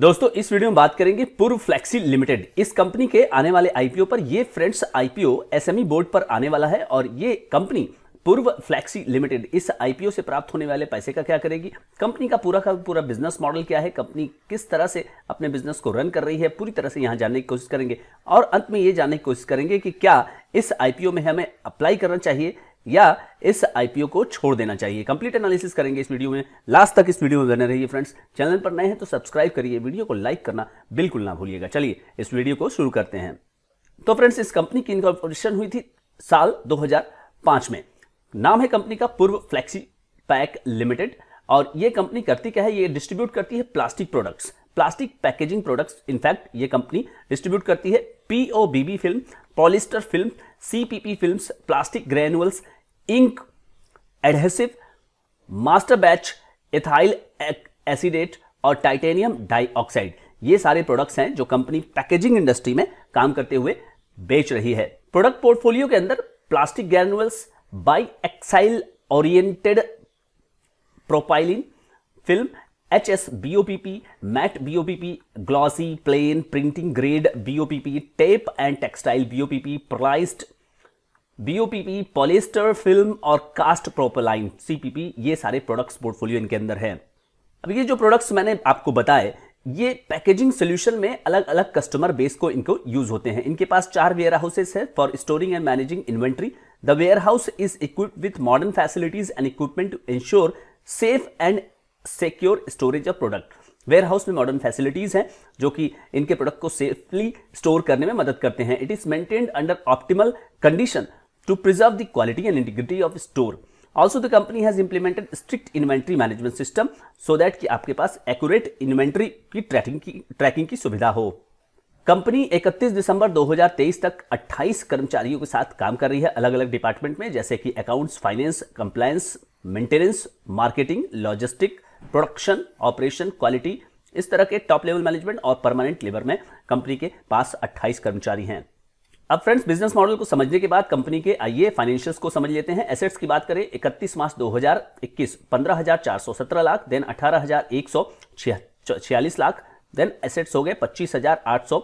दोस्तों इस वीडियो में बात करेंगे पूर्व फ्लेक्सी लिमिटेड इस कंपनी के आने वाले आईपीओ पर ये friends IPO SME e board पर आने वाला है और ये कंपनी पूर्व फ्लैक्सी लिमिटेड इस आईपीओ से प्राप्त होने वाले पैसे का क्या करेगी कंपनी का पूरा का पूरा बिजनेस मॉडल क्या है कंपनी किस तरह से अपने बिजनेस को रन कर रही है पूरी तरह से यहाँ जानने की कोशिश करेंगे और अंत में ये जानने की कोशिश करेंगे कि क्या इस आईपीओ में हमें अप्लाई करना चाहिए या इस आईपीओ को छोड़ देना चाहिए कंप्लीट एनालिसिस करेंगे इस वीडियो में लास्ट तक इस वीडियो में बने रहिए फ्रेंड्स चैनल पर नए हैं तो सब्सक्राइब करिए वीडियो को लाइक करना बिल्कुल ना भूलिएगा चलिए इस वीडियो को शुरू करते हैं तो फ्रेंड्स इस कंपनी की इनकॉर्पोरेशन हुई थी साल 2005 में नाम है कंपनी का पूर्व फ्लैक्सी पैक लिमिटेड और ये कंपनी करती क्या है ये डिस्ट्रीब्यूट करती है plastic products plastic packaging products in fact ये कंपनी डिस्ट्रीब्यूट करती है BOPP film polyester film CPP film plastic granules ink adhesive master batch ethyl acetate और टाइटेनियम डाइऑक्साइड ये सारे प्रोडक्ट्स हैं जो कंपनी पैकेजिंग इंडस्ट्री में काम करते हुए बेच रही है प्रोडक्ट पोर्टफोलियो के अंदर plastic granules biaxially oriented propylene film H S BOPP matt BOPP glossy plain printing grade BOPP tape and textile BOPP priced BOPP polyester film और कास्ट प्रोपोलाइन सीपीपी ये सारे प्रोडक्ट्स पोर्टफोलियो इनके अंदर है अब ये जो प्रोडक्ट्स मैंने आपको बताए ये पैकेजिंग सोल्यूशन में अलग अलग कस्टमर बेस को इनको यूज होते हैं इनके पास चार वेयर हाउसेस है for storing and managing inventory the warehouse is equipped with modern facilities and equipment to ensure safe and secure storage of product warehouse में मॉडर्न फैसिलिटीज हैं जो कि इनके प्रोडक्ट को सेफली स्टोर करने में मदद करते हैं it is maintained under optimal condition to preserve the quality and integrity of store. Also the company has implemented strict inventory management system so that ki आपके पास accurate इन्वेंट्री की tracking की tracking ki सुविधा हो company 31 दिसंबर 2023 तक 28 कर्मचारियों के साथ काम कर रही है अलग अलग डिपार्टमेंट में जैसे कि accounts finance compliance maintenance marketing logistic production operation quality इस तरह के टॉप लेवल मैनेजमेंट और परमानेंट लेबर में कंपनी के पास 28 कर्मचारी हैं अब फ्रेंड्स बिजनेस मॉडल को समझने के बाद कंपनी के आइए फाइनेंशियल्स को समझ लेते हैं एसेट्स की बात करें 31 मार्च 2021 15,417 लाख देन अठारह लाख देन एसेट्स हो गए पच्चीस हजार आठ सौ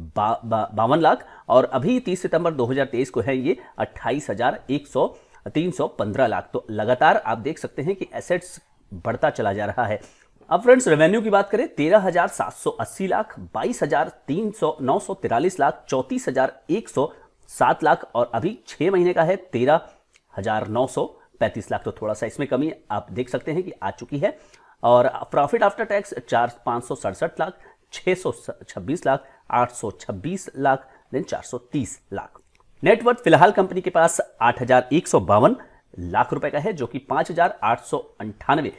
बावन लाख और अभी 30 सितंबर 2023 को है ये अट्ठाईस हजार एक सौ तीन सौ पंद्रह लाख तो लगातार आप देख सकते हैं कि एसेट्स बढ़ता चला जा रहा है अब फ्रेंड्स रेवेन्यू की बात करें तेरह हजार सात सौ अस्सी लाख बाईस हजार तीन सौ नौ सौ तिरालीस लाख चौंतीस हजार एक सौ सात लाख और अभी छह महीने का है तेरह हजार नौ सौ पैंतीस लाख तो थोड़ा सा इसमें कमी आप देख सकते हैं कि आ चुकी है और प्रॉफिट आफ्टर टैक्स चार पांच सौ सड़सठ लाख छह सौ छब्बीस लाख आठ सौ छब्बीस लाख देन चार सौ तीस लाख नेटवर्थ फिलहाल कंपनी के पास आठ हजार एक सौ बावन लाख रुपए का है जो कि पांच हजार आठ सौ अंठानवे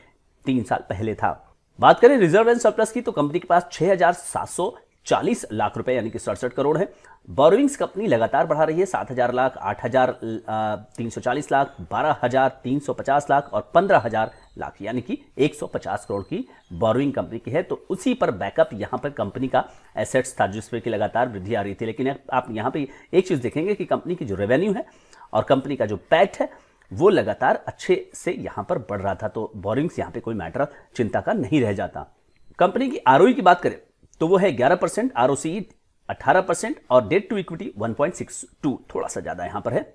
तीन साल पहले था बात करें रिजर्व एंड सरप्लस की तो कंपनी के पास 6,740 लाख रुपए यानी कि सड़सठ करोड़ है बोरोविंग्स कंपनी लगातार बढ़ा रही है सात हजार लाख आठ हजार तीन सौ चालीस लाख बारह हजार तीन सौ पचास लाख और पंद्रह हजार लाख यानी कि एक सौ पचास करोड़ की बोरोइंग कंपनी की है तो उसी पर बैकअप यहां पर कंपनी का एसेट्स था जिसपे की लगातार वृद्धि आ रही थी लेकिन आप यहां पे एक चीज़ देखेंगे कि कंपनी की जो रेवेन्यू है और कंपनी का जो पैट है वो लगातार अच्छे से यहां पर बढ़ रहा था तो बोरिंग्स यहां पे कोई मैटर चिंता का नहीं रह जाता कंपनी की आर e की बात करें तो वो है ग्यारह परसेंट आर ओ सी अठारह परसेंट और डेट टू इक्विटी 1.62 थोड़ा सा ज़्यादा यहां पर है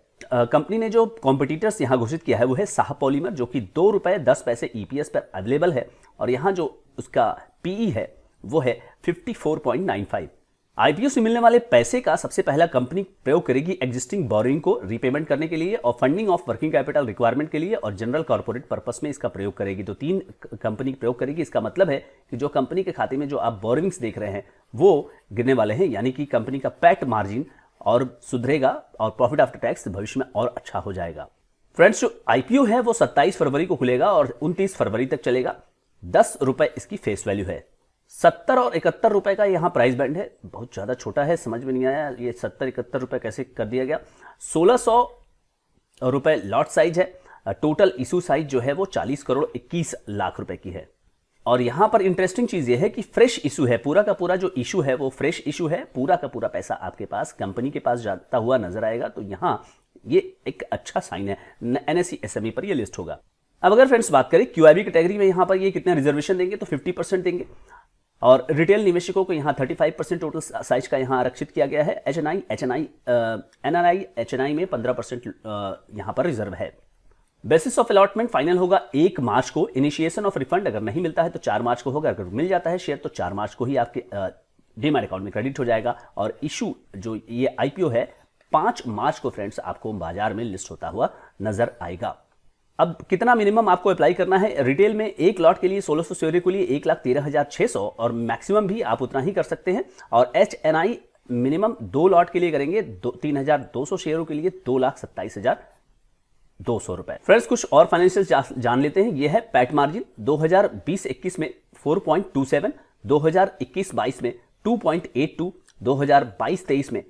कंपनी ने जो कॉम्पिटिटर्स यहां घोषित किया है वो है साह पॉलीमर जो कि दो रुपए दस पैसे ईपीएस e पर अवेलेबल है और यहां जो उसका पीई e है वो है फिफ्टी आईपीओ से मिलने वाले पैसे का सबसे पहला कंपनी प्रयोग करेगी एग्जिस्टिंग बोरिंग को रीपेमेंट करने के लिए और funding of working capital requirement के लिए और जनरल कॉर्पोरेट पर्पस में इसका प्रयोग करेगी तो तीन कंपनी प्रयोग करेगी इसका मतलब है कि जो कंपनी के खाते में जो आप बोरिंग्स देख रहे हैं वो गिरने वाले हैं यानी कि कंपनी का पैट मार्जिन और सुधरेगा और प्रॉफिट आफ्टर टैक्स भविष्य में और अच्छा हो जाएगा फ्रेंड्स जो आईपीओ है वो 27 फरवरी को खुलेगा और 29 फरवरी तक चलेगा दस रुपए इसकी फेस वैल्यू है सत्तर और इकहत्तर रुपए का यहाँ प्राइस बैंड है बहुत ज़्यादा छोटा है समझ में नहीं आया ये सत्तर इकहत्तर रुपए कैसे कर दिया गया सोलह सौ रुपए लॉट साइज है टोटल इशू साइज जो है वो चालीस करोड़ इक्कीस लाख रुपए की है और यहां पर इंटरेस्टिंग चीज़ ये है कि फ्रेश इशू है पूरा का पूरा जो इशू है वो फ्रेश इशू है पूरा का पूरा पैसा आपके पास कंपनी के पास जाता हुआ नजर आएगा तो यहां ये एक अच्छा साइन है एनएससी एस e e पर ये लिस्ट होगा अब अगर फ्रेंड्स बात करें क्यूआईबी कैटेगरी में यहां पर ये कितना रिजर्वेशन देंगे तो 50 परसेंट देंगे और रिटेल निवेशकों को यहाँ 35 परसेंट टोटल साइज का यहाँ आरक्षित किया गया है H N I H N I N R I H N I में 15 परसेंट uh, यहाँ पर रिजर्व है बेसिस ऑफ अलॉटमेंट फाइनल होगा एक मार्च को इनिशिएशन ऑफ रिफंड अगर नहीं मिलता है तो चार मार्च को होगा अगर मिल जाता है शेयर तो चार मार्च को ही आपके डीमैट uh, अकाउंट में क्रेडिट हो जाएगा और इशू जो ये आईपीओ है पांच मार्च को फ्रेंड्स आपको बाजार में लिस्ट होता हुआ नजर आएगा अब कितना मिनिमम आपको अप्लाई करना है रिटेल में एक लॉट के लिए सोलह सौ स्योरे के लिए एक लाख तेरह हज़ार छह सौ और मैक्सिमम भी आप उतना ही कर सकते हैं और एच एन आई मिनिमम दो लॉट के लिए करेंगे दो तीन हज़ार दो सौ शेयरों के लिए दो लाख सत्ताईस हज़ार दो सौ रुपए फ्रेंड्स कुछ और फाइनेंशियल जा, जान लेते हैं यह है पैट मार्जिन बीस इक्कीस में हजार इक्कीस बाईस में हजार बाईस तेईस में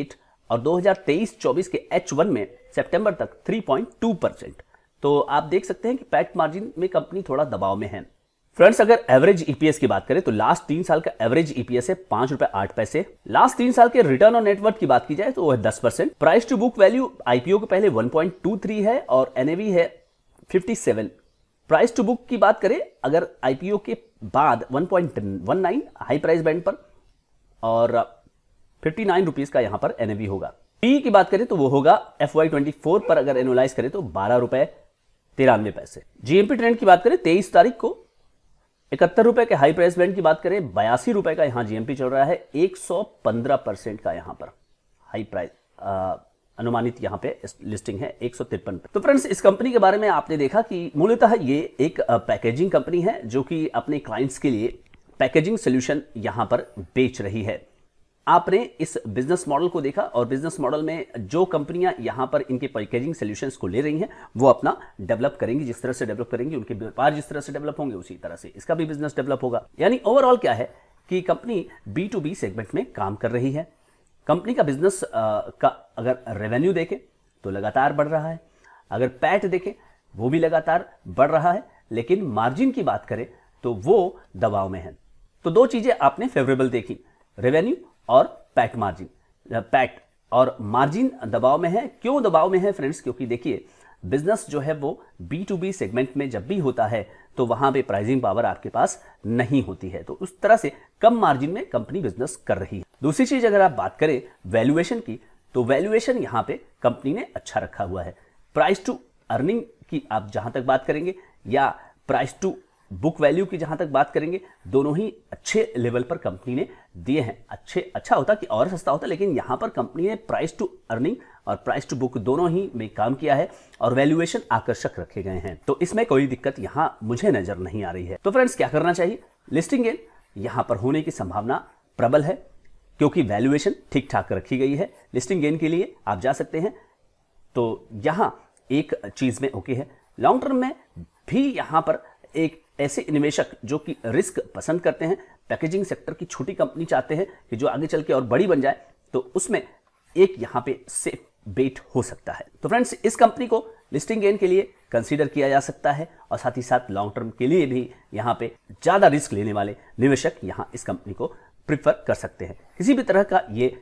एट और तेईस चौबीस के वन में सितंबर तक 3.2 परसेंट तो आप देख सकते हैं कि पैट मार्जिन में कंपनी थोड़ा दबाव में है फ्रेंड्स अगर एवरेज ईपीएस e की बात करें तो लास्ट तीन साल का एवरेज ईपीएस e है पांच रुपए आठ पैसे लास्ट तीन साल के रिटर्न ऑन नेटवर्क की बात की जाए तो वह दस percent price to book value IPO के पहले 1.23 है और एनएवी है 57 प्राइस टू बुक की बात करें अगर आईपीओ के बाद 1.19 हाई प्राइस बैंड पर और फिफ्टी नाइन रुपीज का यहां पर एनएवी होगा पी की बात करें तो वो होगा एफ वाई ट्वेंटी फोर पर अगर एनुलाइज करें तो बारह रुपए तिरानवे पैसे जीएमपी ट्रेंड की बात करें तेईस तारीख को इकहत्तर रुपए के हाई प्राइस बैंड की बात करें बयासी रुपए का यहां जीएमपी चल रहा है एक सौ पंद्रह परसेंट का यहां पर हाई प्राइस अनुमानित यहां पे लिस्टिंग है एक तो फ्रेंड्स इस कंपनी के बारे में आपने देखा कि मूलतः ये एक पैकेजिंग कंपनी है जो कि अपने क्लाइंट्स के लिए पैकेजिंग सोल्यूशन यहां पर बेच रही है आपने इस बिजनेस मॉडल को देखा और बिजनेस मॉडल में जो कंपनियां यहां पर इनके पैकेजिंग सोल्यूशंस को ले रही हैं वो अपना डेवलप करेंगी जिस तरह से डेवलप करेंगी उनके व्यापार जिस तरह से डेवलप होंगे उसी तरह से इसका भी बिजनेस डेवलप होगा यानी ओवरऑल क्या है कि company B to B segment में काम कर रही है कंपनी का बिजनेस का अगर रेवेन्यू देखें तो लगातार बढ़ रहा है अगर पैट देखें वो भी लगातार बढ़ रहा है लेकिन मार्जिन की बात करें तो वो दबाव में है तो दो चीज़ें आपने फेवरेबल देखी रेवेन्यू और पैट मार्जिन पैट और मार्जिन दबाव में है क्यों दबाव में है फ्रेंड्स क्योंकि देखिए बिजनेस जो है वो बी टू बी सेगमेंट में जब भी होता है तो वहां पे प्राइसिंग पावर आपके पास नहीं होती है तो उस तरह से कम मार्जिन में कंपनी बिजनेस कर रही है दूसरी चीज अगर आप बात करें वैल्यूएशन की तो वैल्यूएशन यहां पे कंपनी ने अच्छा रखा हुआ है प्राइस टू अर्निंग की आप जहां तक बात करेंगे या प्राइस टू बुक वैल्यू की जहां तक बात करेंगे दोनों ही अच्छे लेवल पर कंपनी ने दिए हैं अच्छे अच्छा होता कि और सस्ता होता लेकिन यहां पर कंपनी ने प्राइस टू अर्निंग और प्राइस टू बुक दोनों ही में काम किया है और वैल्यूएशन आकर्षक रखे गए हैं तो इसमें कोई दिक्कत यहां मुझे नजर नहीं आ रही है तो फ्रेंड्स क्या करना चाहिए लिस्टिंग गेन यहां पर होने की संभावना प्रबल है क्योंकि वैल्यूएशन ठीक ठाक रखी गई है लिस्टिंग गेन के लिए आप जा सकते हैं तो यहां एक चीज़ में ओके है लॉन्ग टर्म में भी यहां पर एक ऐसे निवेशक जो कि रिस्क पसंद करते हैं पैकेजिंग सेक्टर की छोटी कंपनी चाहते हैं कि जो आगे चल के और बड़ी बन जाए तो उसमें एक यहाँ पे सेफ बेट हो सकता है तो फ्रेंड्स इस कंपनी को लिस्टिंग गेन के लिए कंसीडर किया जा सकता है और साथ ही साथ लॉन्ग टर्म के लिए भी यहाँ पे ज़्यादा रिस्क लेने वाले निवेशक यहाँ इस कंपनी को प्रिफर कर सकते हैं किसी भी तरह का ये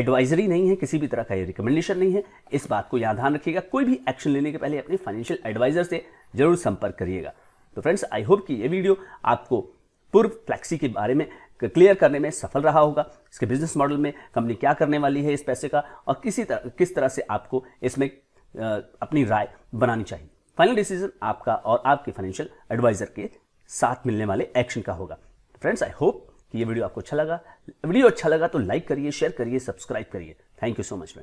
एडवाइजरी नहीं है किसी भी तरह का ये रिकमेंडेशन नहीं है इस बात को यहाँ ध्यान रखिएगा कोई भी एक्शन लेने के पहले अपने फाइनेंशियल एडवाइजर से जरूर संपर्क करिएगा तो फ्रेंड्स आई होप कि ये वीडियो आपको पूर्व फ्लैक्सी के बारे में क्लियर करने में सफल रहा होगा इसके बिजनेस मॉडल में कंपनी क्या करने वाली है इस पैसे का और किसी तरह किस तरह से आपको इसमें अपनी राय बनानी चाहिए फाइनल डिसीजन आपका और आपके फाइनेंशियल एडवाइजर के साथ मिलने वाले एक्शन का होगा फ्रेंड्स आई होप कि ये वीडियो आपको अच्छा लगा वीडियो अच्छा लगा तो लाइक करिए शेयर करिए सब्सक्राइब करिए thank you so much friend